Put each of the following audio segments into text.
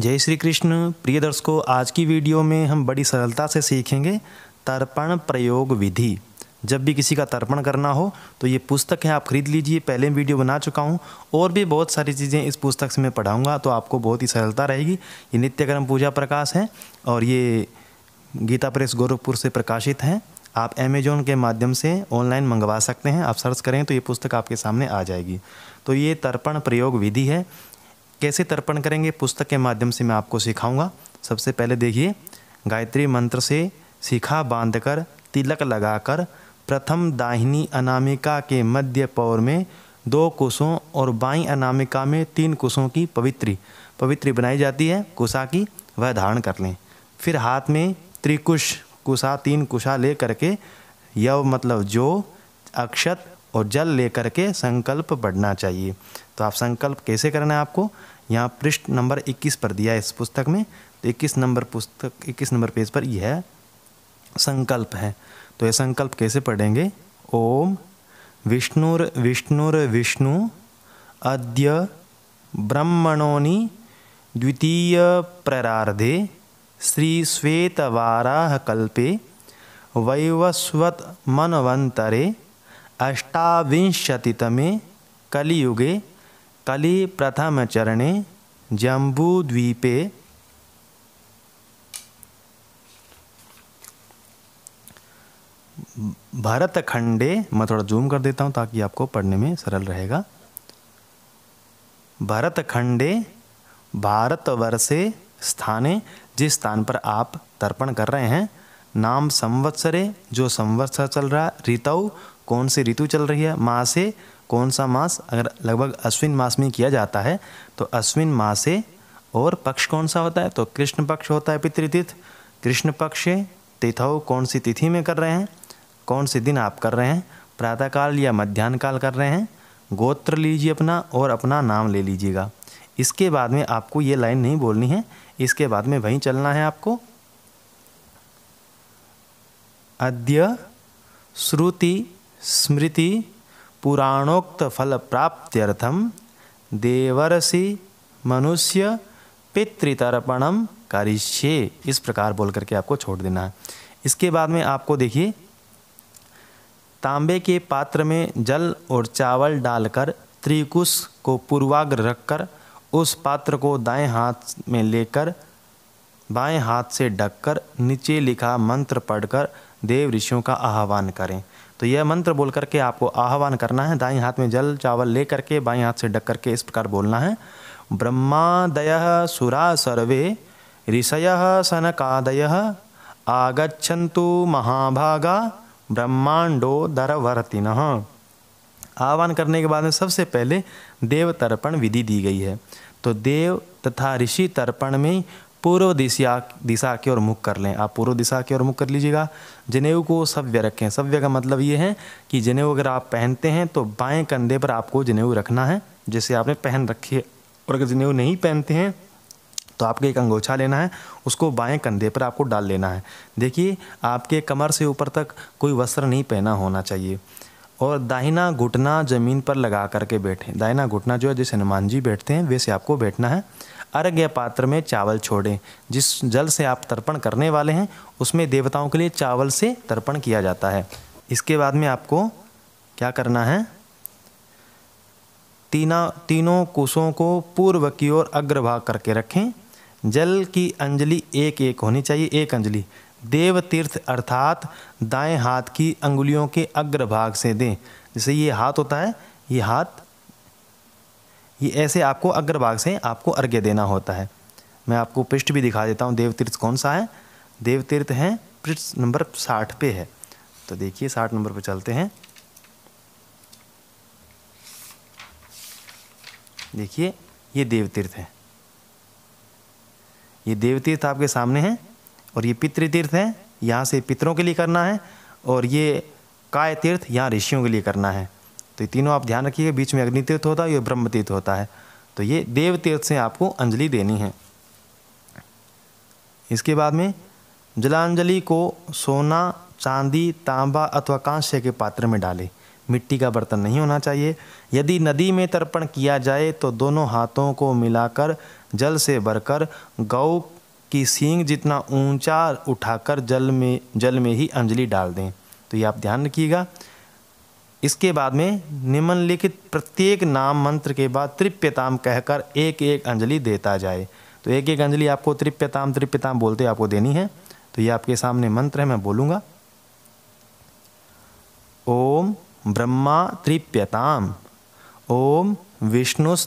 जय श्री कृष्ण प्रिय दर्शकों आज की वीडियो में हम बड़ी सरलता से सीखेंगे तर्पण प्रयोग विधि जब भी किसी का तर्पण करना हो तो ये पुस्तक है आप खरीद लीजिए पहले वीडियो बना चुका हूँ और भी बहुत सारी चीज़ें इस पुस्तक से मैं पढ़ाऊँगा तो आपको बहुत ही सरलता रहेगी ये नित्यक्रम पूजा प्रकाश है और ये गीता प्रेस गोरखपुर से प्रकाशित हैं आप अमेजोन के माध्यम से ऑनलाइन मंगवा सकते हैं आप सर्च करें तो ये पुस्तक आपके सामने आ जाएगी तो ये तर्पण प्रयोग विधि है कैसे तर्पण करेंगे पुस्तक के माध्यम से मैं आपको सिखाऊंगा सबसे पहले देखिए गायत्री मंत्र से शिखा बांधकर तिलक लगाकर प्रथम दाहिनी अनामिका के मध्य पौर में दो कुशों और बाई अनामिका में तीन कुशों की पवित्री पवित्री बनाई जाती है कुशा की वह धारण कर लें फिर हाथ में त्रिकुश कुशा तीन कुशा ले करके यव मतलब जो अक्षत और जल लेकर के संकल्प बढ़ना चाहिए तो आप संकल्प कैसे करना है आपको यहाँ पृष्ठ नंबर 21 पर दिया है इस पुस्तक में तो 21 नंबर पुस्तक 21 नंबर पेज पर यह है, संकल्प है तो यह संकल्प कैसे पढ़ेंगे ओम विष्णुर विष्णुर विष्णु अद्य ब्रह्मणोनि द्वितीय प्रारधे श्री श्वेतवाराह कल्पे वैवस्वत मनवंतरे अष्टाविंशतितमे कलियुगे कलिप्रथमचरणे जम्बूद्वीपे खंडे मैं थोड़ा जूम कर देता हूँ ताकि आपको पढ़ने में सरल रहेगा भारतखंडे भारतवर्षे स्थाने जिस स्थान पर आप तर्पण कर रहे हैं नाम संवत्सरे जो संवत्सर चल रहा ऋतु कौन सी ऋतु चल रही है माह से कौन सा मास अगर लगभग अश्विन मास में किया जाता है तो अश्विन माह से और पक्ष कौन सा होता है तो कृष्ण पक्ष होता है पितृतिथ कृष्ण पक्ष तिथौ कौन सी तिथि में कर रहे हैं कौन से दिन आप कर रहे हैं प्रातःकाल या मध्यान्ह काल कर रहे हैं गोत्र लीजिए अपना और अपना नाम ले लीजिएगा इसके बाद में आपको ये लाइन नहीं बोलनी है इसके बाद में वहीं चलना है आपको अद्य श्रुति स्मृति पुराणोक्त फल प्राप्त्यर्थम देवर्षि मनुष्य पितृतर्पणम करिष्ये इस प्रकार बोल करके आपको छोड़ देना है इसके बाद में आपको देखिए तांबे के पात्र में जल और चावल डालकर त्रिकुश को पूर्वाग्र रखकर उस पात्र को दाएं हाथ में लेकर बाएं हाथ से ढककर नीचे लिखा मंत्र पढ़कर देव ऋषियों का आह्वान करें तो यह मंत्र बोल करके आपको आह्वान करना है दाई हाथ में जल चावल ले करके बाई हाथ से ढक करके इस प्रकार बोलना है ब्रह्मादय सुरा सर्वे ऋषय सनकादय आगछंतु महाभागा ब्रह्मांडो दरवर्ति आह्वान करने के बाद में सबसे पहले देव तर्पण विधि दी गई है तो देव तथा ऋषि तर्पण में पूर्व दिशा दिशा की ओर मुख कर लें आप पूर्व दिशा की ओर मुख कर लीजिएगा जनेऊ को सव्य रखें सव्य का मतलब ये है कि जनेऊ अगर आप पहनते हैं तो बाएं कंधे पर आपको जनेऊ रखना है जैसे आपने पहन रखी है और अगर जनेऊ नहीं पहनते हैं तो आपको एक अंगोछा लेना है उसको बाएं कंधे पर आपको डाल लेना है देखिए आपके कमर से ऊपर तक कोई वस्त्र नहीं पहना होना चाहिए और दाहिना घुटना ज़मीन पर लगा करके बैठें दाहिना घुटना जो है जैसे हनुमान जी बैठते हैं वैसे आपको बैठना है अर्घ्य पात्र में चावल छोड़ें जिस जल से आप तर्पण करने वाले हैं उसमें देवताओं के लिए चावल से तर्पण किया जाता है इसके बाद में आपको क्या करना है तीना तीनों कुशों को पूर्व की ओर अग्रभाग करके रखें जल की अंजलि एक एक होनी चाहिए एक अंजलि देव तीर्थ अर्थात दाएं हाथ की अंगुलियों के अग्रभाग से दें जैसे ये हाथ होता है ये हाथ ये ऐसे आपको अग्रभाग से आपको अर्घ्य देना होता है मैं आपको पृष्ठ भी दिखा देता हूँ देवतीर्थ कौन सा है देवतीर्थ है पृष्ठ नंबर साठ पे है तो देखिए साठ नंबर पर चलते हैं देखिए ये देवतीर्थ है ये देवतीर्थ आपके सामने है और ये पितृतीर्थ है यहाँ से पितरों के लिए करना है और ये काय तीर्थ यहाँ ऋषियों के लिए करना है तो ये तीनों आप ध्यान रखिएगा बीच में अग्नि तीर्थ होता है ये ब्रह्म तीर्थ होता है तो ये देव तीर्थ से आपको अंजलि देनी है इसके बाद में जलांजलि को सोना चांदी तांबा अथवा कांस्य के पात्र में डालें मिट्टी का बर्तन नहीं होना चाहिए यदि नदी में तर्पण किया जाए तो दोनों हाथों को मिलाकर जल से भरकर गौ की सींग जितना ऊंचा उठाकर जल में जल में ही अंजलि डाल दें तो ये आप ध्यान रखिएगा इसके बाद में निम्नलिखित प्रत्येक नाम मंत्र के बाद तृप्यताम कहकर एक एक अंजलि देता जाए तो एक एक अंजलि आपको तृप्यताम त्रिप्यताम बोलते आपको देनी है तो ये आपके सामने मंत्र है मैं बोलूँगा ओम ब्रह्मा तृप्यताम ओम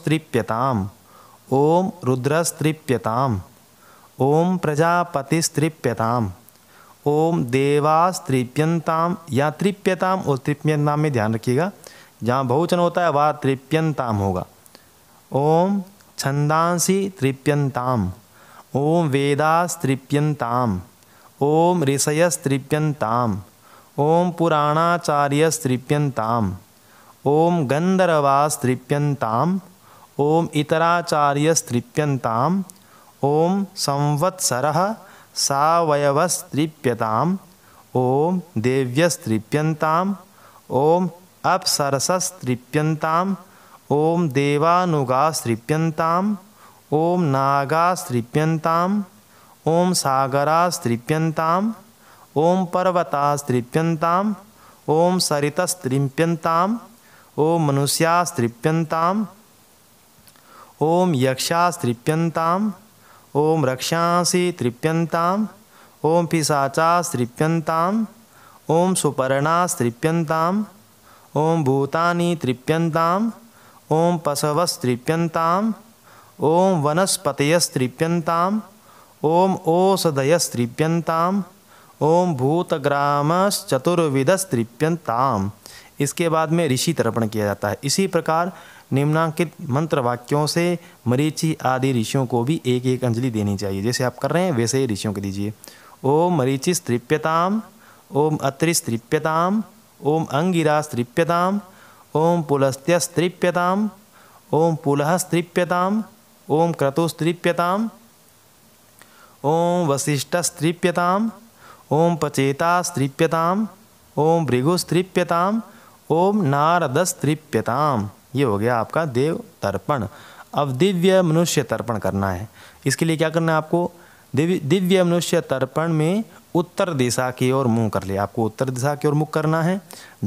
तृप्यताम ओम रुद्रस्तृप्यताम ओम प्रजापतिस्तृप्यताम ओम देवास तृप्यंताम या तृप्यताम और तृप्यंताम में ध्यान रखिएगा जहाँ बहुचन होता है वहाँ तृप्यंताम होगा ओम छंदांसी तृप्यंताम ओम वेदास तृप्यंताम ओम ऋषयस तृप्यंताम ओम पुराणाचार्य तृप्यंताम ओम गंधर्वास तृप्यंताम ओम इतराचार्य तृप्यंताम ओम संवत्सर सावयवस्त्रीप्यताम ओम देव्यस्त्रीप्यंताम ओम अपसरसस्त्रीप्यंताम ओम देवानुगास्त्रीप्यंताम ओम नागास्त्रीप्यंताम ओम सागरास्त्रीप्यंताम ओम पर्वतास्त्रीप्यंताम ओम सरितस्त्रीप्यंताम ओम मनुष्यास्त्रीप्यंताम ओम यक्षास्त्रीप्यंताम ओम रक्षासी तृप्यंताम ओम पिशाचास्तृप्यंताम ओम सुपर्णास्तृप्यंताम ओम भूतानी तृप्यंताम ओम पशवस्तृप्यंताम ओम वनस्पतयस्तृप्यंताम ओम ओषधयस्तृप्यंताम ओम भूतग्रामश्चतुर्विदस्तृप्यंताम इसके बाद में ऋषि तर्पण किया जाता है इसी प्रकार निम्नांकित मंत्र वाक्यों से मरीचि आदि ऋषियों को भी एक एक अंजलि देनी चाहिए जैसे आप कर रहे हैं वैसे ही ऋषियों को दीजिए ओम मरीचि तृप्यताम ओम अत्रिस्तृप्यताम ओम अंगिरास्तृप्यताम ओम पुलस्त्यस्तृप्यताम ओम पुलहस्तृप्यताम ओम क्रतुस्तृप्यताम ओम वशिष्ठस्तृप्यताम ओम पचेतास्तृप्यताम ओम भृगुस्तृप्यताम ओम नारदस्तृप्यताम ये हो गया आपका देव तर्पण अब दिव्य मनुष्य तर्पण करना है इसके लिए क्या करना है आपको दिव्य मनुष्य तर्पण में उत्तर दिशा की ओर मुंह कर ले आपको उत्तर दिशा की ओर मुख करना है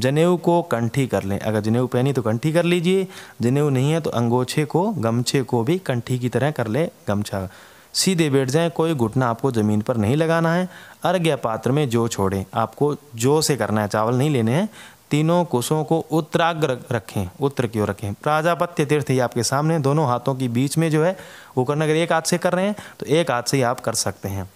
जनेऊ को कंठी कर लें अगर जनेऊ पहनी तो कंठी कर लीजिए जनेऊ नहीं है तो अंगोछे को गमछे को भी कंठी की तरह कर ले गमछा सीधे बैठ जाएं कोई घुटना आपको ज़मीन पर नहीं लगाना है अर्घ्य पात्र में जो छोड़ें आपको जो से करना है चावल नहीं लेने हैं तीनों कुशों को उत्तराग्र रखें उत्तर क्यों रखें प्राजापत्य तीर्थ ये आपके सामने दोनों हाथों के बीच में जो है वो करना अगर एक हाथ से कर रहे हैं तो एक हाथ से ही आप कर सकते हैं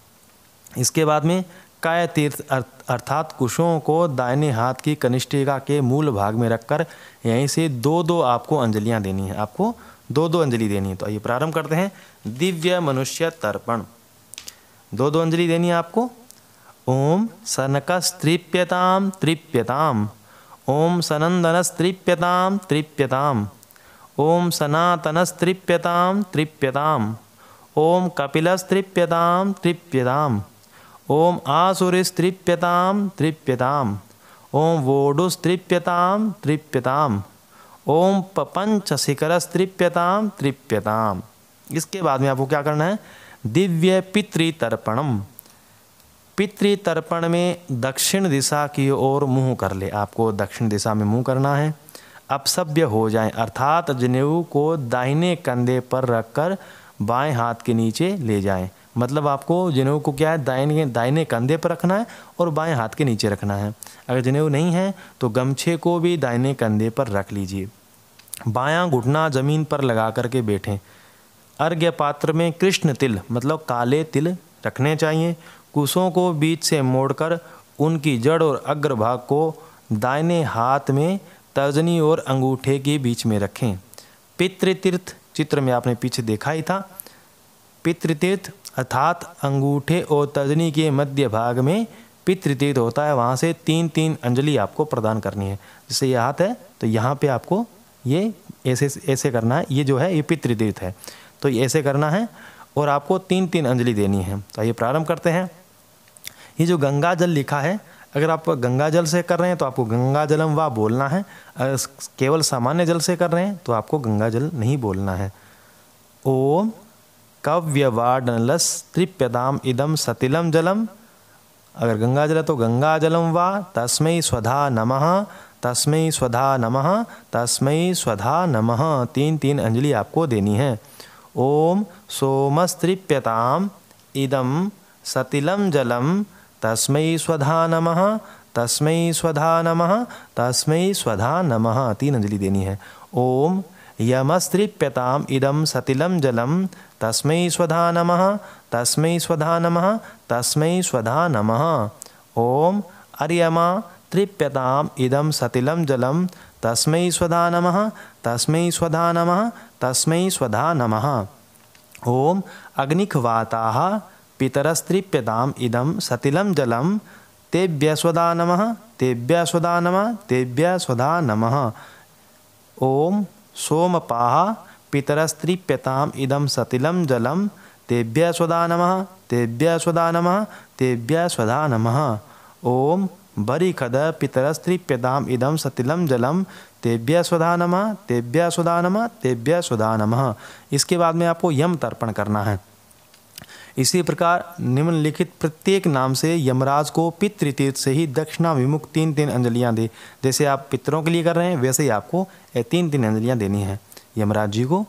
इसके बाद में काय तीर्थ अर्थात कुशों को दाहिने हाथ की कनिष्ठिका के मूल भाग में रखकर यहीं से दो दो आपको अंजलियां देनी है आपको दो दो अंजलि देनी है तो आइए प्रारंभ करते हैं दिव्य मनुष्य तर्पण दो दो अंजलि देनी है आपको ओम सनक तृप्यताम तृप्यताम ओम सनंदनस्तृप्यताम तृप्यताम ओम सनातनस्तृप्यताम तृप्यताम ओम कपिलस्तृप्यताम तृप्यताम ओम आसुरीस्तृप्यताम तृप्यताम ओम वोडुस्तृप्यताम तृप्यताम ओम पपंच शिखरस्तृप्यताम तृप्यताम इसके बाद में आपको क्या करना है दिव्य पितृतर्पणम पितृतर्पण में दक्षिण दिशा की ओर मुंह कर ले आपको दक्षिण दिशा में मुंह करना है अपसभ्य हो जाए अर्थात जनेऊ को दाहिने कंधे पर रखकर बाएं हाथ के नीचे ले जाएं मतलब आपको जनेऊ को क्या है दाहिने दाहिने कंधे पर रखना है और बाएं हाथ के नीचे रखना है अगर जनेऊ नहीं है तो गमछे को भी दाहिने कंधे पर रख लीजिए बायां घुटना जमीन पर लगा करके बैठें अर्घ्य पात्र में कृष्ण तिल मतलब काले तिल रखने चाहिए कुशों को बीच से मोड़कर उनकी जड़ और अग्रभाग को दाहिने हाथ में तर्जनी और अंगूठे के बीच में रखें पितृतीर्थ चित्र में आपने पीछे देखा ही था पितृतीर्थ अर्थात अंगूठे और तर्जनी के मध्य भाग में पितृतीर्थ होता है वहाँ से तीन तीन अंजलि आपको प्रदान करनी है जैसे ये हाथ है तो यहाँ पे आपको ये ऐसे ऐसे करना है ये जो है ये पितृतीर्थ है तो ये ऐसे करना है और आपको तीन तीन अंजलि देनी है तो ये प्रारंभ करते हैं ये जो गंगा जल लिखा है अगर आप गंगा जल से कर रहे हैं तो आपको गंगा जलम वाह बोलना है केवल सामान्य जल से कर रहे हैं तो आपको गंगा जल नहीं बोलना है ओम कव्यवाडनलस त्रिप्यदाम इदम सतिलम जलम अगर गंगा जल तो गंगा जलम वा तस्मय स्वधा नमः तस्मय स्वधा नमः तस्मय स्वधा नमः तीन तीन अंजलि आपको देनी है ओम सोमस्त्रिप्यताम इदम सतिलम जलम तस्मै स्वधा नमः तस्मै स्वधा नमः तस्मै स्वधा नमः तीन अंजलि देनी है ओम यमस्त्रीप्यताम इदम सतिलम जलम तस्मै स्वधा नमः तस्मै स्वधा नमः तस्मै स्वधा नमः ओम अर्यमा तृप्यताम इदम सतिलम जलम तस्मै स्वधा नमः तस्मै स्वधा नमः तस्मै स्वधा नमः ओम अग्निखवाता पितरस्त्रीप्यता इदम सतिल जलम तेभ्य स्वदा नम तेभ्य स्वदा नम तेभ्य स्वदा नम ओं सोम सोमपाह पितरस्त्रीप्यता इदम सतिल जलम तेभ्य स्वदा नम तेभ्य स्वदा नम तेभ्य स्वदा नम ओं बरीखद पितरस्त्रीप्यता इदम सतिल जलम तेभ्य स्वधा नम तेभ्य स्वधा नम तेभ्य स्वधा नम इसके बाद में आपको यम तर्पण करना है इसी प्रकार निम्नलिखित प्रत्येक नाम से यमराज को पितृतीर्थ से ही दक्षिणा विमुख तीन तीन अंजलियाँ दे जैसे आप पितरों के लिए कर रहे हैं वैसे ही आपको ये तीन तीन अंजलियाँ देनी हैं यमराज जी को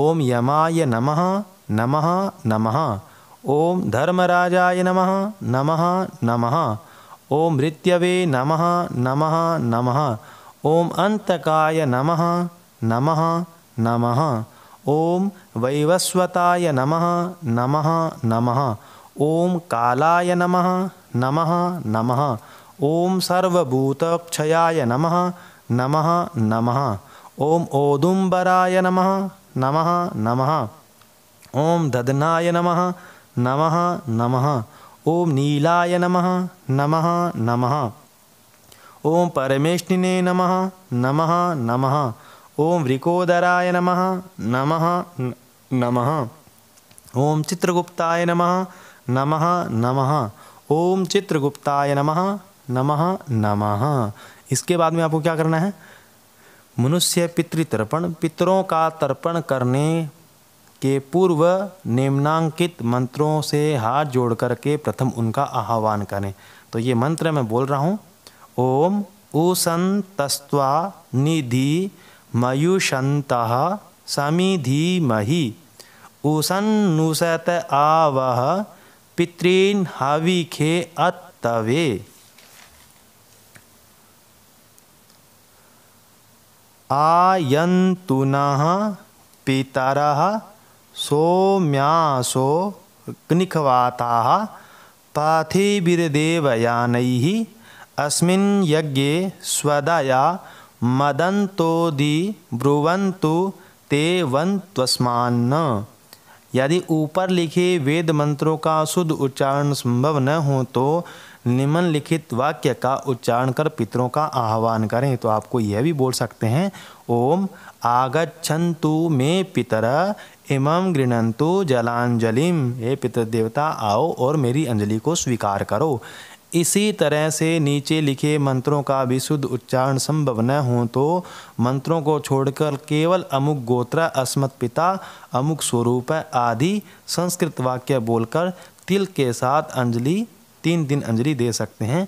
ओम यमाय नमः नमः नमः ओम धर्मराजाय नमः नमः नमः ओम मृत्यवे नमः नमः नमः ओम अंतकाय नमः नमः नमः ओम वैवस्वताय नमः नमः नमः ओम कालाय नमः नमः नमः ओम सर्वभूतक्षयाय नमः नमः नमः ओम ओदुंबराय नमः नमः नमः ओम दधनाय नमः नमः नमः ओम नीलाय नमः नमः नमः ओम परमेष्ठिने नमः नमः नमः ओम वृकोदराय नम नम नम ओम चित्रगुप्ताय नम नम नम ओम चित्रगुप्ताय नम नम नम इसके बाद में आपको क्या करना है मनुष्य पितृतर्पण पितरों का तर्पण करने के पूर्व निम्नांकित मंत्रों से हाथ जोड़ करके प्रथम उनका आह्वान करें तो ये मंत्र मैं बोल रहा हूँ ओम ऊसन तस्वा निधि मयुषंत समिधीमहि उसन्नुसत आवह पितृन हविखे अत्तवे आयन्तु पितर सोम्यासो निखवाताः पाथिवीरदेवयान अस्मिन् यज्ञे स्वदया मदंतोदि ब्रुवंतु ते वन तस्मान यदि ऊपर लिखे वेद मंत्रों का शुद्ध उच्चारण संभव न हो तो निम्नलिखित वाक्य का उच्चारण कर पितरों का आह्वान करें तो आपको यह भी बोल सकते हैं ओम आगच्छन्तु मे पितर इम गृणंतु जलांजलिम हे पितर देवता आओ और मेरी अंजलि को स्वीकार करो इसी तरह से नीचे लिखे मंत्रों का विशुद्ध उच्चारण संभव न हो तो मंत्रों को छोड़कर केवल अमुक गोत्र अस्मत पिता अमुक स्वरूप आदि संस्कृत वाक्य बोलकर तिल के साथ अंजलि तीन दिन अंजलि दे सकते हैं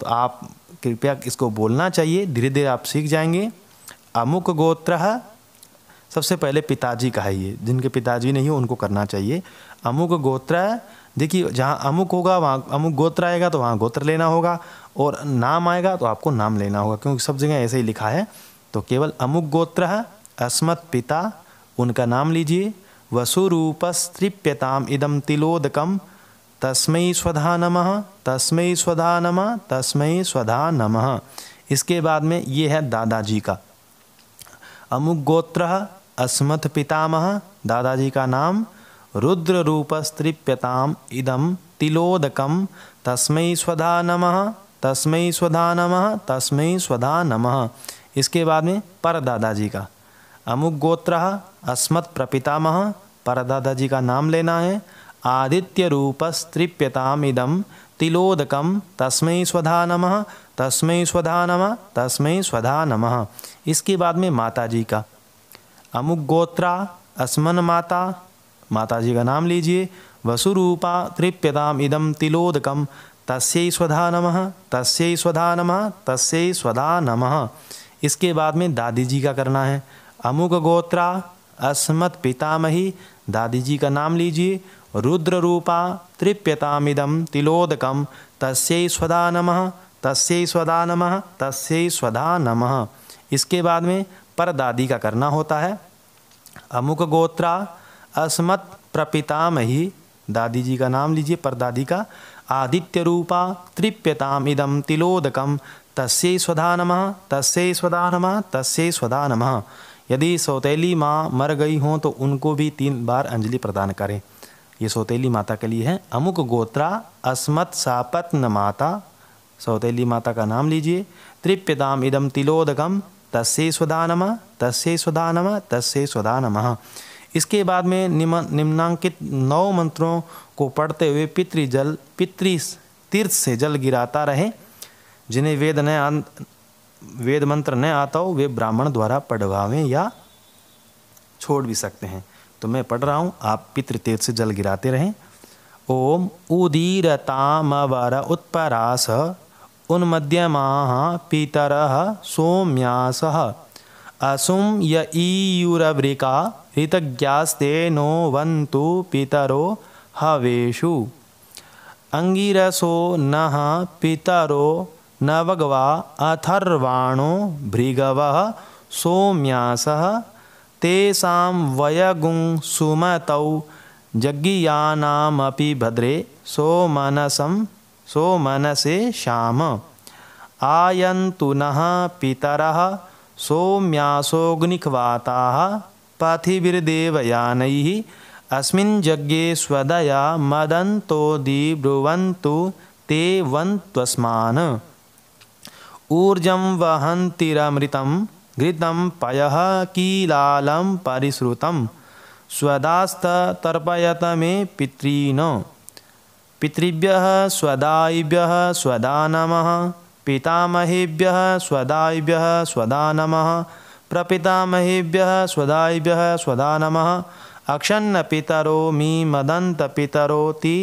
तो आप कृपया इसको बोलना चाहिए धीरे धीरे आप सीख जाएंगे अमुक गोत्र सबसे पहले पिताजी का है ये जिनके पिताजी नहीं हो उनको करना चाहिए अमुक गोत्र देखिए जहाँ अमुक होगा वहाँ अमुक गोत्र आएगा तो वहाँ गोत्र लेना होगा और नाम आएगा तो आपको नाम लेना होगा क्योंकि सब जगह ऐसे ही लिखा है तो केवल अमुक गोत्र अस्मत पिता उनका नाम लीजिए वसुरूप वसुरूपस्त्रिप्यताम इदम तिलोदकम तस्मय स्वधा नम तस्मय स्वधा नम तस्मय स्वधा नम इसके बाद में ये है दादाजी का अमुक गोत्र अस्मत् पितामह दादाजी का नाम रुद्र रूपस्तृप्यताम इदम तिलोदकम तस्मय स्वधा नमः तस्मय स्वधा नमः तस्म स्वधा नमः इसके बाद में पर दादाजी का अमुक गोत्र अस्मत् प्रपितामह पर दादाजी का नाम लेना है आदित्य रूपस्तृप्यताम इदम तिलोदकम तस्मय स्वधा नमः तस्म स्वधा नमः तस्म स्वधा नमः इसके बाद में माता जी का अमुक गोत्रा अस्मन माता माताजी का नाम लीजिए वसुरूपा तृप्यताम इदम तिलोदकम तस्यै स्वधा नम तस् स्वधा नम तस्य स्वधा नम इसके बाद में दादी जी का करना है अमुक गोत्रा अस्मत पितामही दादी जी का नाम लीजिए रुद्र रूपा इदम तिलोदकम तस्यै स्वधा नम तस्यै स्वधा नम तस्यै स्वधा नम इसके बाद में परदादी का करना होता है अमुक गोत्रा अस्मत् ही दादी जी का नाम लीजिए परदादी का आदित्य रूपा तृप्यताम इदम तिलोदकम तस्य स्वधा नम तस्य स्वधा नम तस्य स्वधा नम यदि सौतेली माँ मर गई हों तो उनको भी तीन बार अंजलि प्रदान करें ये सौतेली माता के लिए है अमुक गोत्रा अस्मत् सापत्न माता सौतेली माता का नाम लीजिए तृप्यताम इदम तिलोदकम तस्य स्वधा नम तस्य स्वधा नमः तस्य स्वधा नमः इसके बाद में निम निम्नांकित नौ मंत्रों को पढ़ते हुए पितृजल पितृ तीर्थ से जल गिराता रहे जिन्हें वेद न वेद मंत्र न आता हो वे ब्राह्मण द्वारा पढ़वावें या छोड़ भी सकते हैं तो मैं पढ़ रहा हूँ आप पितृतीर्थ से जल गिराते रहें ओम उदीरतामवर उत्परास उन्मध्यमा पितर सोम्यास असुम यूरवृका ऋतज्ञास्तेनो वन्तु पितरो हवेषु अङ्गिरसो नः पितरो भगवा अथर्वाणो भृगवः सोम्यासः तेषां वयगुङ्सुमतौ जज्ञियानामपि भद्रे सोमनसं सोमनसे श्याम आयन्तु नः पितरः सोम्यासोऽग्निक्वाताः पृथिभिर्देवयानैः अस्मिन् यज्ञे स्वदया मदन्तो दि ते वन्त्वस्मान् ऊर्जं वहन्तिरमृतं घृतं पयः कीलालं परिसृतं स्वदास्ततर्पयत मे पितॄन् पितृभ्यः स्वदायिभ्यः स्वदा नमः पितामहेभ्यः स्वदायिभ्यः स्वदा नमः प्रतामहेभ्य स्वदाभ्य स्वदा नम अक्षन्न पितरो मी मदंत पितरोति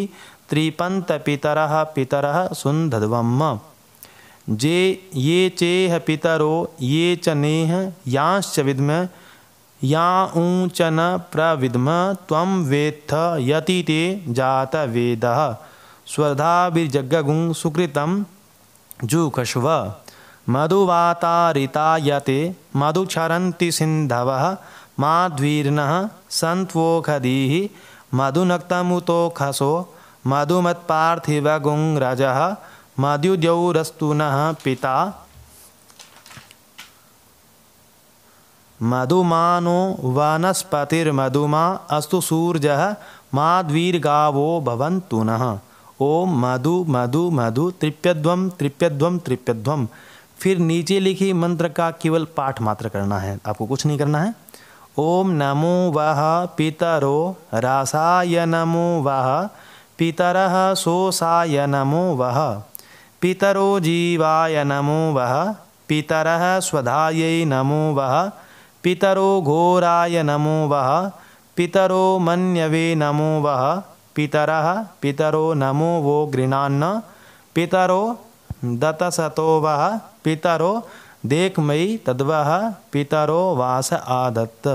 त्रिपंत पितर पितर सुंधव जे ये चेह पितरो ये च नेह यांश्च विद्म या ऊच न प्रविद्म तम वेत्थ यति ते जात वेद स्वधाभिर्जगुं सुकृतम जुखश्व मधुवाता मधुक्षरन्ति सिंधव मध्वीर्न सन्वोखदी मधुनकमुतोखसो मधुमत्थिवगुंग्रज मधुमत्पार्थिवगुङ्रजः मधुद्यौरस्तु न पिता मधुमानो वनस्पतिर्मधुमा अस्तु सूर्य माद्वीर्गावो भवन्तु नः ॐ मधु मधु मधु तृप्यध्व तृप्यध्व तृप्यध्व फिर नीचे लिखी मंत्र का केवल पाठ मात्र करना है आपको कुछ नहीं करना है ओम नमो वह पितरो रासाय नमो वह पितर सोसाय नमो वह पितरो जीवाय नमो वह पितर स्वधाय नमो वह पितरो घोराय नमो वह पितरो मन्यवे नमो वह पितर पितरो नमो वो गृणान्न पितरो दतसतो वह पितारो देख मई तदवाह पितारो वास आदत्त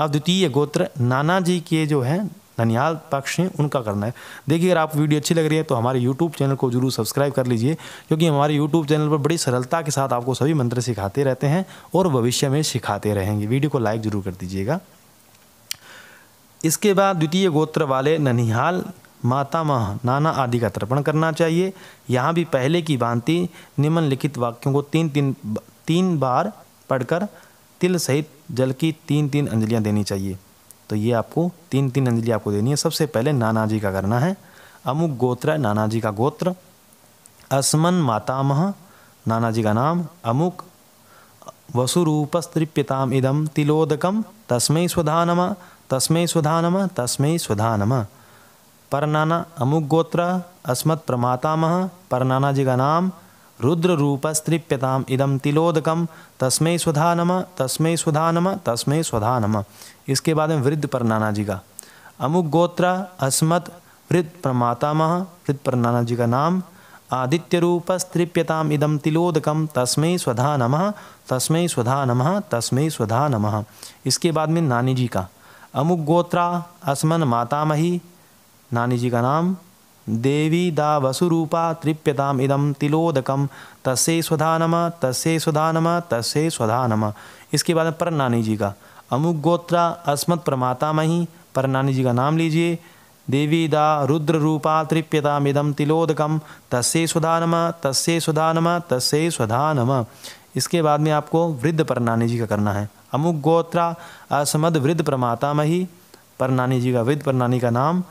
अब द्वितीय गोत्र नाना जी के जो है ननिहाल पक्ष हैं उनका करना है देखिए अगर आप वीडियो अच्छी लग रही है तो हमारे यूट्यूब चैनल को जरूर सब्सक्राइब कर लीजिए क्योंकि हमारे यूट्यूब चैनल पर बड़ी सरलता के साथ आपको सभी मंत्र सिखाते रहते हैं और भविष्य में सिखाते रहेंगे वीडियो को लाइक ज़रूर कर दीजिएगा इसके बाद द्वितीय गोत्र वाले ननिहाल मातामह नाना आदि का तर्पण करना चाहिए यहाँ भी पहले की भांति निम्नलिखित वाक्यों को तीन तीन तीन बार पढ़कर तिल सहित जल की तीन तीन अंजलियाँ देनी चाहिए तो ये आपको तीन तीन अंजलि आपको देनी है सबसे पहले नाना जी का करना है अमुक गोत्र नाना जी का गोत्र अस्मन मातामह नाना जी का नाम अमुक वसुरूपस्तृप्यताम इदम तिलोदकम तस्मय स्वधा नम तस्मय स्वधा नम तस्मय स्वधा नम परनाना अमुक गोत्र अस्मत् प्रमातामह परनाना जी का नाम रुद्र स्त्रीप्यताम इदम तिलोदकम तस्मय सुधा नम तस्मय सुधा नम तस्मय सुधा नम इसके बाद में वृद्ध परनाना जी का अमुक गोत्र अस्मत् वृद्ध प्रमातामह वृद्ध परनाना जी का नाम आदित्य स्त्रीप्यताम इदम तिलोदकम तस्मय स्वधा नम तस्मय स्वधा नम तस्मय स्वधा नम इसके बाद में नानी जी का अमुक गोत्रा अस्मन मातामही नानी जी का नाम देवी दा वसुरूपा तृप्यताम इदम तिलोदकम तसे स्वधा नम तसे स्वधा नम तसे स्वधा नम इसके बाद पर नानी जी का अमुक गोत्रा अस्मत् मही पर नानी जी का नाम लीजिए देवी दा रुद्र रूपा तृप्यताम इदम तिलोदकम तसे स्वधा नम तसे स्वधा नम तसे स्वधा नम इसके बाद में आपको वृद्ध पर नानी जी का करना है अमुक गोत्रा असमद वृद्ध मही पर नानी जी का वृद्ध पर नानी का नाम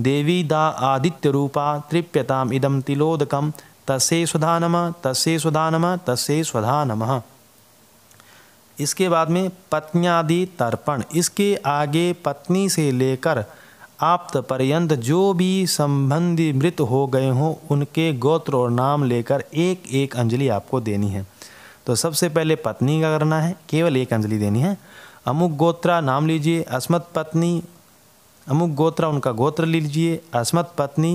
देवी दा आदित्य रूपा तृप्यताम इदम तिलोदकम तसे सुधा नम तसे सुधा नम तसे सुधा नम इसके बाद में पत्नियादि तर्पण इसके आगे पत्नी से लेकर आप्त पर्यंत जो भी संबंधी मृत हो गए हों उनके गोत्र और नाम लेकर एक एक अंजलि आपको देनी है तो सबसे पहले पत्नी का करना है केवल एक अंजलि देनी है अमुक गोत्रा नाम लीजिए अस्मत पत्नी अमुक गोत्र उनका गोत्र लीजिए अस्मत पत्नी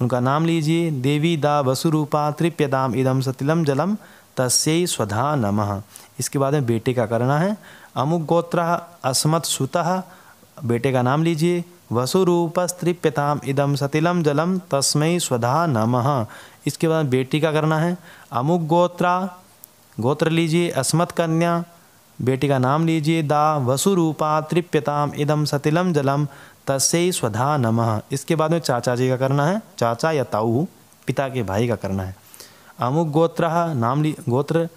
उनका नाम लीजिए देवी दा वसुरूपा त्रिप्यदाम इदम सतिलम जलम तस्य स्वधा नमः इसके बाद में बेटे का करना है अमुक गोत्र अस्मत सुत बेटे का नाम लीजिए वसुरूपस्त्रिप्यताम इदम सतिलम जलम तस्मय स्वधा नमः इसके बाद बेटी का करना है अमुक गोत्रा गोत्र लीजिए अस्मत कन्या बेटी का नाम लीजिए दा वसुरूपा तृप्यताम इदम सतिलम जलम तसे स्वधा नमः इसके बाद में चाचा जी का करना है चाचा या ताऊ पिता के भाई का करना है अमुक गोत्र नाम ली गोत्र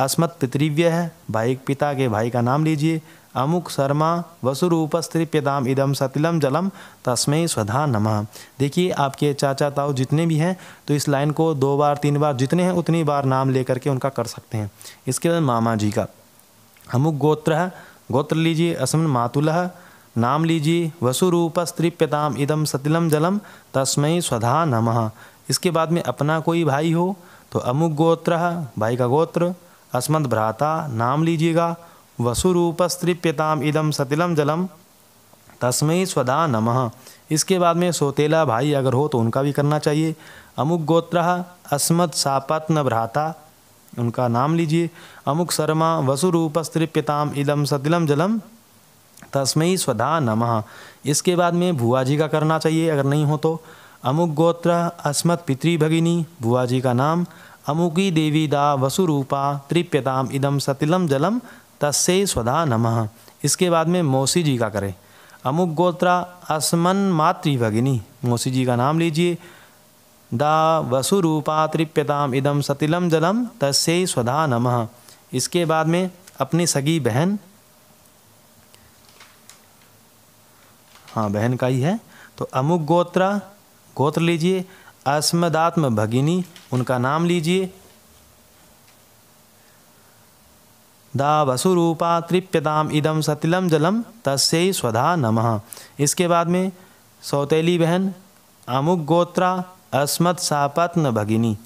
अस्मत् पितृव्य है भाई पिता के भाई का नाम लीजिए अमुक शर्मा वसुरूपस्त्रिप्यदाम इदम सतिलम जलम तस्मय स्वधा नमः देखिए आपके चाचा ताऊ जितने भी हैं तो इस लाइन को दो बार तीन बार जितने हैं उतनी बार नाम ले करके उनका कर सकते हैं इसके बाद मामा जी का अमुक गोत्र गोत्र लीजिए अस्म मातुलह नाम लीजिए स्त्रीप्यताम इदम सतिलम जलम तस्मय स्वधा नमः इसके बाद में अपना कोई भाई हो तो अमुक गोत्र भाई का गोत्र अस्मद भ्राता नाम लीजिएगा स्त्रीप्यताम इदम सतिलम जलम तस्मय स्वधा नमः इसके बाद में सोतेला भाई अगर हो तो उनका भी करना चाहिए अमुक गोत्र अस्मद सापत्न भ्राता उनका नाम लीजिए अमुक शर्मा स्त्रीप्यताम इदम सतिलम जलम तस्मय स्वधा नम इसके बाद में भुआ जी का करना चाहिए अगर नहीं हो तो अमुक गोत्र अस्मत् भगिनी भुआ जी का नाम अमुकी देवी दा वसुरूपा तृप्यताम इदम सतिलम जलम तस्से स्वधा नम इसके बाद में मौसी जी का करें अमुक गोत्रा मातृ भगिनी मौसी जी का नाम लीजिए दा वसुरूपा तृप्यताम इदम सतिलम जलम तस्से स्वधा नम इसके बाद में अपनी सगी बहन हाँ बहन का ही है तो अमुक गोत्रा गोत्र लीजिए अस्मदात्म भगिनी उनका नाम लीजिए दा वसुरूपा तृप्यताम इदम सतिलम जलम तस्यई स्वधा नमः इसके बाद में सौतेली बहन अमुक गोत्रा अस्मत् सापत्न भगिनी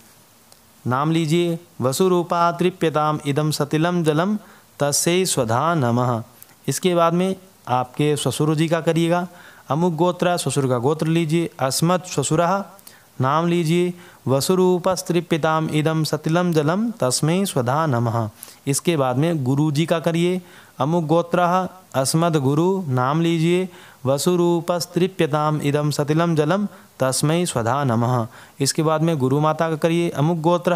नाम लीजिए वसुरूपा तृप्यताम इदम सतिलम जलम तस्यई स्वधा नमः इसके बाद में आपके ससुर जी का करिएगा अमुक गोत्र ससुर का गोत्र लीजिए अस्मत् ससुरा नाम लीजिए वसुरूपस्त्रिपिताम इदम सतिलम जलम तस्मय स्वधा नमः इसके बाद में गुरु जी का करिए अमुक गोत्र अस्मद गुरु नाम लीजिए वसुरूपस्त्रिप्यताम इदम सतिलम जलम तस्मय स्वधा नमः इसके बाद में गुरु माता का करिए अमुक गोत्र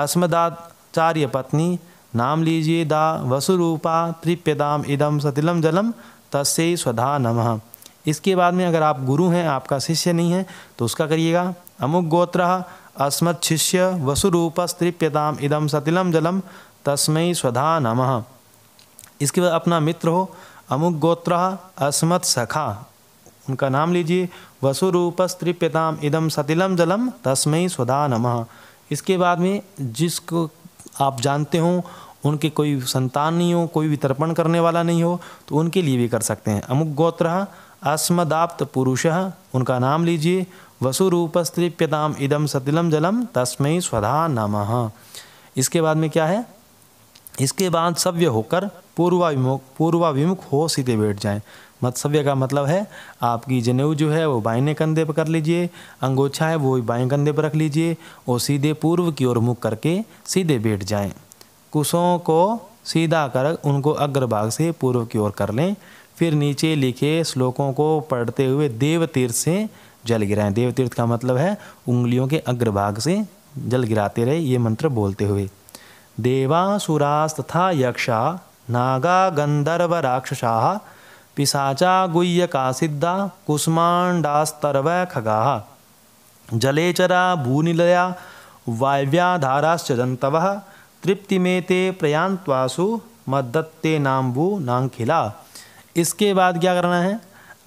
अस्मदाचार्य पत्नी नाम लीजिए दा वसुरूपा त्रिप्यदाम इदम सतिलम जलम तस्से स्वधा नमः इसके बाद में अगर आप गुरु हैं आपका शिष्य नहीं है तो उसका करिएगा अमुक गोत्र अस्मत् शिष्य वसुरूपस्त्रिप्यताम इदम सतिलम जलम तस्मय स्वधा नमः इसके बाद अपना मित्र हो अमुक गोत्र अस्मत् सखा उनका नाम लीजिए वसुरूपस्त्रिप्यताम इदम सतिलम जलम तस्मय स्वधा नमः इसके बाद में जिसको आप जानते हों उनके कोई संतान नहीं हो कोई भी तर्पण करने वाला नहीं हो तो उनके लिए भी कर सकते हैं अमुक गोत्र अस्मदाप्त पुरुष उनका नाम लीजिए स्त्रीप्यताम इदम सतिलम जलम तस्मय स्वधा नम इसके बाद में क्या है इसके बाद सव्य होकर पूर्वाभिमुख पूर्वाभिमुख हो सीधे बैठ जाएं मत्सव्य का मतलब है आपकी जनेऊ जो है वो बाएं कंधे पर कर लीजिए अंगोछा है वो बाएं कंधे पर रख लीजिए और सीधे पूर्व की ओर मुख करके सीधे बैठ जाएं कुशों को सीधा कर उनको अग्रभाग से पूर्व की ओर कर लें फिर नीचे लिखे श्लोकों को पढ़ते हुए देव तीर्थ से जल गिराएं देव तीर्थ का मतलब है उंगलियों के अग्रभाग से जल गिराते रहे ये मंत्र बोलते हुए देवासुरास्तथा तथा यक्षा नागा गंधर्व राक्षसा पिशाचा का सिद्धा कुष्मांडास्तरव खगा जलेचरा भूनिलया वायव्याधाराश्च जंतव तृप्ति में ते प्रयांत्वासु मद्दत्ते नाम्बू नांखिला इसके बाद क्या करना है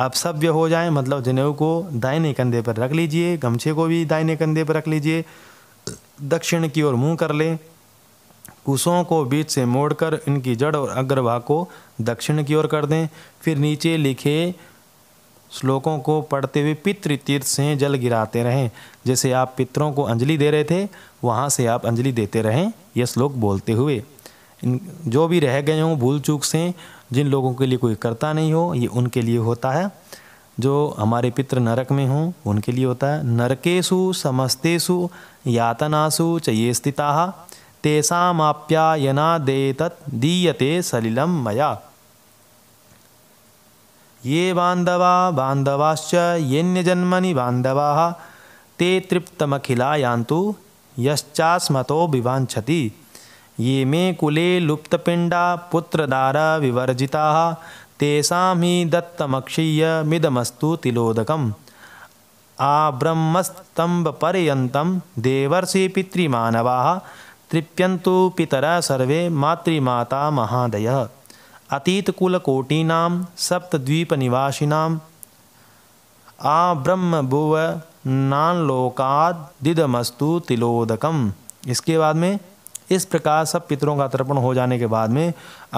अब सभ्य हो जाए मतलब जनेऊ को दाहिने कंधे पर रख लीजिए गमछे को भी दाहिने कंधे पर रख लीजिए दक्षिण की ओर मुंह कर लें कुशों को बीच से मोड़कर इनकी जड़ और अग्रभाग को दक्षिण की ओर कर दें फिर नीचे लिखे श्लोकों को पढ़ते हुए पितृ तीर्थ से जल गिराते रहें जैसे आप पितरों को अंजलि दे रहे थे वहाँ से आप अंजलि देते रहें यह श्लोक बोलते हुए इन जो भी रह गए हों भूल चूक से जिन लोगों के लिए कोई करता नहीं हो ये उनके लिए होता है जो हमारे पितृ नरक में हों उनके लिए होता है नरकेशु समस्तेशु यातनासु चाहिए स्थिता तेषामाप्यायनादेतत् दीयते सलिलं मया ये बान्धवा बान्धवाश्च यज्ञजन्मनि बान्धवाः ते तृप्तमखिला यान्तु यश्चास्मतो विवाञ्छति ये मे कुले लुप्तपिण्डा पुत्रदारा विवर्जिताः तेषां हि दत्तमक्षीयमिदमस्तु तिलोदकम् आब्रह्मस्तम्बपर्यन्तं देवर्षि पितृमानवाः तृप्यंतु पितरा सर्वे मातृमाता महादय अतीतकुलकोटीनां निवासीना आ ब्रह्म लोकाद दिदमस्तु तिलोदकम इसके बाद में इस प्रकार सब पितरों का तर्पण हो जाने के बाद में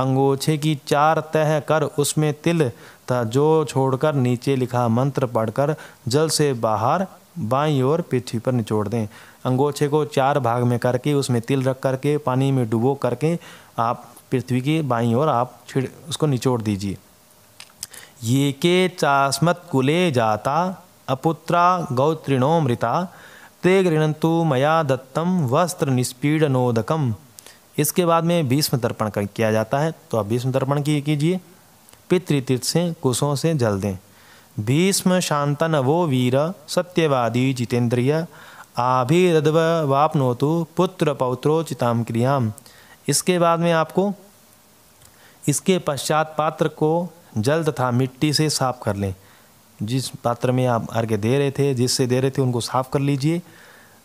अंगोछे की चार तह कर उसमें तिल था जो छोड़कर नीचे लिखा मंत्र पढ़कर जल से बाहर बाई ओर पृथ्वी पर निचोड़ दें अंगोछे को चार भाग में करके उसमें तिल रख करके पानी में डुबो करके आप पृथ्वी की बाई ओर आप छिड़ उसको निचोड़ दीजिए ये के चास्मत कुले जाता अपुत्रा गौत्रिणो मृता ते गृणंतु मया दत्तम वस्त्र निष्पीडनोदकम इसके बाद में भीष्म तर्पण किया जाता है तो आप भीष्म तर्पण कीजिए पितृतीर्थ से कुशों से जल दें भीष्म शांतन वो वीर सत्यवादी जितेंद्रिय आभिरदव वापनोतु पुत्र पौत्रो चिताम क्रियाम इसके बाद में आपको इसके पश्चात पात्र को जल तथा मिट्टी से साफ कर लें जिस पात्र में आप अर्घ्य दे रहे थे जिससे दे रहे थे उनको साफ कर लीजिए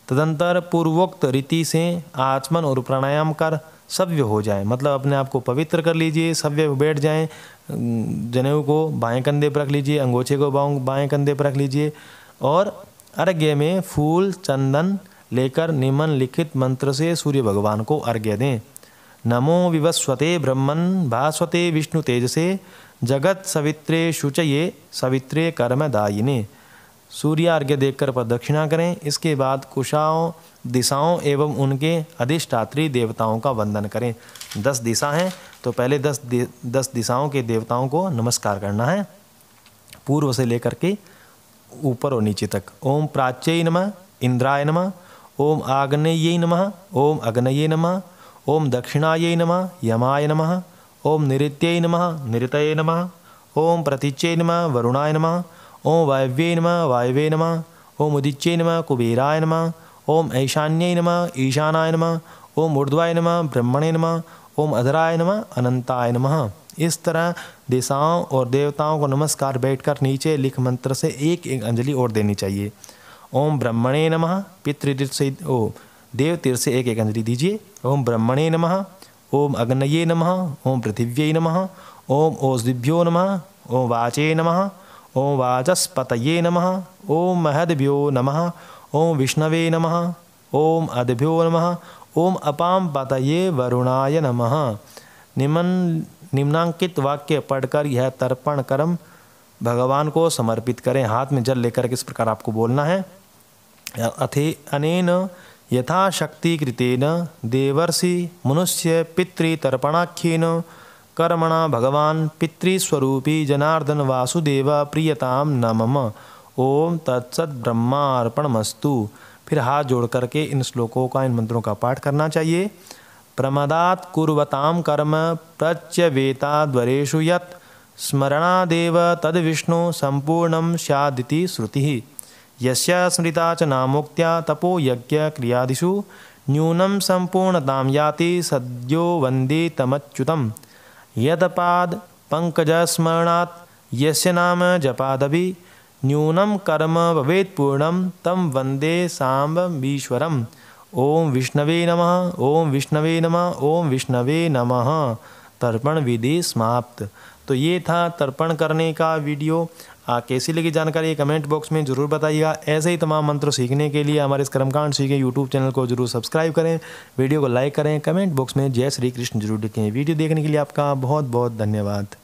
तदंतर पूर्वोक्त रीति से आचमन और प्राणायाम कर सभ्य हो जाए मतलब अपने आप को पवित्र कर लीजिए सव्य बैठ जाएं जनेऊ को बाएं कंधे पर रख लीजिए अंगोछे को बाएं कंधे पर रख लीजिए और अर्घ्य में फूल चंदन लेकर निमन लिखित मंत्र से सूर्य भगवान को अर्घ्य दें नमो विवस्वते ब्रह्मन भास्वते विष्णु तेजसे जगत सवित्रे शुचये सवित्रे कर्म दायिने सूर्य अर्घ्य देखकर प्रदक्षिणा करें इसके बाद कुशाओं दिशाओं एवं उनके अधिष्ठात्री देवताओं का वंदन करें दस दिशा हैं तो पहले दस दस दिशाओं के देवताओं को नमस्कार करना है पूर्व से लेकर के ऊपर और नीचे तक ओम प्राच्य नम इंद्राय नम ओम आग्नेय नम ओम अग्नय नम ओम दक्षिणाय नम यमाय नम ओम नृत्य नम नृत नम ओम प्रतीच्य नम वरुणाय नम ओम वायव्ये नम वायवे नम ओम उदिच्य नम कुबेराय नम ओम ऐशान्य नम ईशानाय नम ओम ऊर्ध्वाय नम ब्रह्मणे नम ओम अधराय नम अनंताय नम इस तरह दिशाओं और देवताओं को नमस्कार बैठकर नीचे लिख मंत्र से एक एक अंजलि और देनी चाहिए ओम ब्रह्मणे नमः पितृ से ओ देव तीर से एक एक अंजलि दीजिए ओम ब्रह्मणे नमः ओम अग्नये नमः ओम पृथिव्यै नमः ओम ओषदिभ्यो नमः ओम वाचे नमः ओम वाचस्पत नमः ओम महद्भ्यो नमः ओम विष्णवे नमः ओम अदभ्यो नमः ओम अपाम पातये वरुणाय नमः निम्न निम्नांकित वाक्य पढ़कर यह तर्पण कर्म भगवान को समर्पित करें हाथ में जल लेकर किस प्रकार आपको बोलना है अथे अनेन यथाशक्ति कृतेन देवर्षि मनुष्य पितृतर्पणाख्यन कर्मणा भगवान पितृस्वरूपी जनार्दन वासुदेव प्रियताम नमम ओम तत्सद ब्रह्मार्पणमस्तु फिर हाथ जोड़ करके इन श्लोकों का इन मंत्रों का पाठ करना चाहिए प्रमदात कुर्वताम कर्म प्रत्यवेता द्वरेशु यत स्मरणादेव तद विष्णु संपूर्ण सियादिति श्रुति यश स्मृता च नामोक्त्या तपो यज्ञ क्रियादिषु न्यूनम संपूर्णता याति सद्यो वंदे तमच्युतम यदपाद पंकज यस्य नाम जपादपि न्यूनम कर्म भवेत पूर्णम तम वंदे सांबीश्वरम ओम विष्णवे नमः ओम विष्णवे नमः ओम विष्णवे नमः तर्पण विधि समाप्त तो ये था तर्पण करने का वीडियो आ, कैसी लगी जानकारी कमेंट बॉक्स में ज़रूर बताइएगा ऐसे ही तमाम मंत्र सीखने के लिए हमारे इस कर्मकांड सीखें यूट्यूब चैनल को जरूर सब्सक्राइब करें वीडियो को लाइक करें कमेंट बॉक्स में जय श्री कृष्ण जरूर लिखें वीडियो देखने के लिए आपका बहुत बहुत धन्यवाद